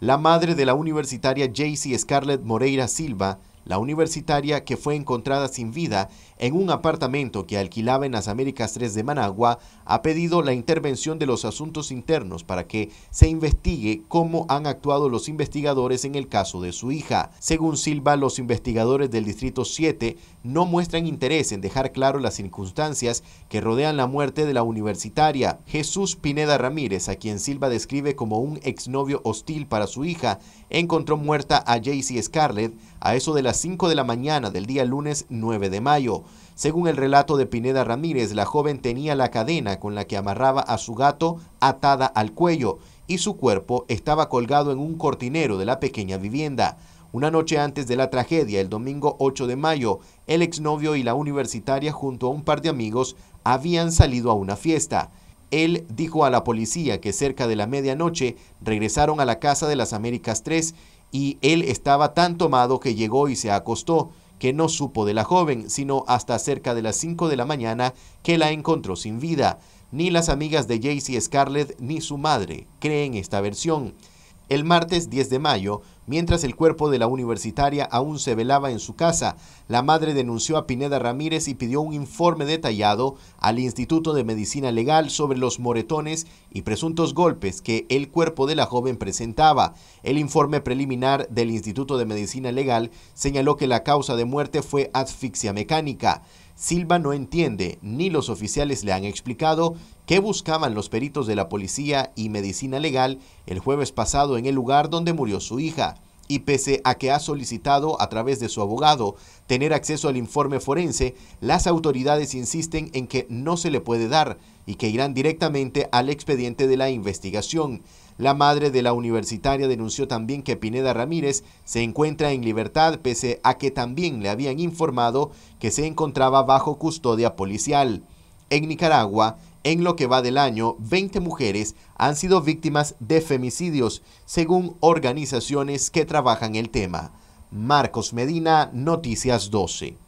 La madre de la universitaria Jaycee Scarlett Moreira Silva la universitaria que fue encontrada sin vida en un apartamento que alquilaba en las Américas 3 de Managua, ha pedido la intervención de los asuntos internos para que se investigue cómo han actuado los investigadores en el caso de su hija. Según Silva, los investigadores del Distrito 7 no muestran interés en dejar claro las circunstancias que rodean la muerte de la universitaria. Jesús Pineda Ramírez, a quien Silva describe como un exnovio hostil para su hija, encontró muerta a Jaycee Scarlett a eso de las 5 de la mañana del día lunes 9 de mayo. Según el relato de Pineda Ramírez, la joven tenía la cadena con la que amarraba a su gato atada al cuello y su cuerpo estaba colgado en un cortinero de la pequeña vivienda. Una noche antes de la tragedia, el domingo 8 de mayo, el exnovio y la universitaria junto a un par de amigos habían salido a una fiesta. Él dijo a la policía que cerca de la medianoche regresaron a la Casa de las Américas 3 y él estaba tan tomado que llegó y se acostó, que no supo de la joven, sino hasta cerca de las 5 de la mañana que la encontró sin vida. Ni las amigas de Jaycee Scarlett ni su madre creen esta versión el martes 10 de mayo, mientras el cuerpo de la universitaria aún se velaba en su casa, la madre denunció a Pineda Ramírez y pidió un informe detallado al Instituto de Medicina Legal sobre los moretones y presuntos golpes que el cuerpo de la joven presentaba. El informe preliminar del Instituto de Medicina Legal señaló que la causa de muerte fue asfixia mecánica. Silva no entiende, ni los oficiales le han explicado, qué buscaban los peritos de la policía y medicina legal el jueves pasado en el lugar donde murió su hija. Y pese a que ha solicitado a través de su abogado tener acceso al informe forense, las autoridades insisten en que no se le puede dar y que irán directamente al expediente de la investigación. La madre de la universitaria denunció también que Pineda Ramírez se encuentra en libertad pese a que también le habían informado que se encontraba bajo custodia policial. En Nicaragua, en lo que va del año, 20 mujeres han sido víctimas de femicidios, según organizaciones que trabajan el tema. Marcos Medina, Noticias 12.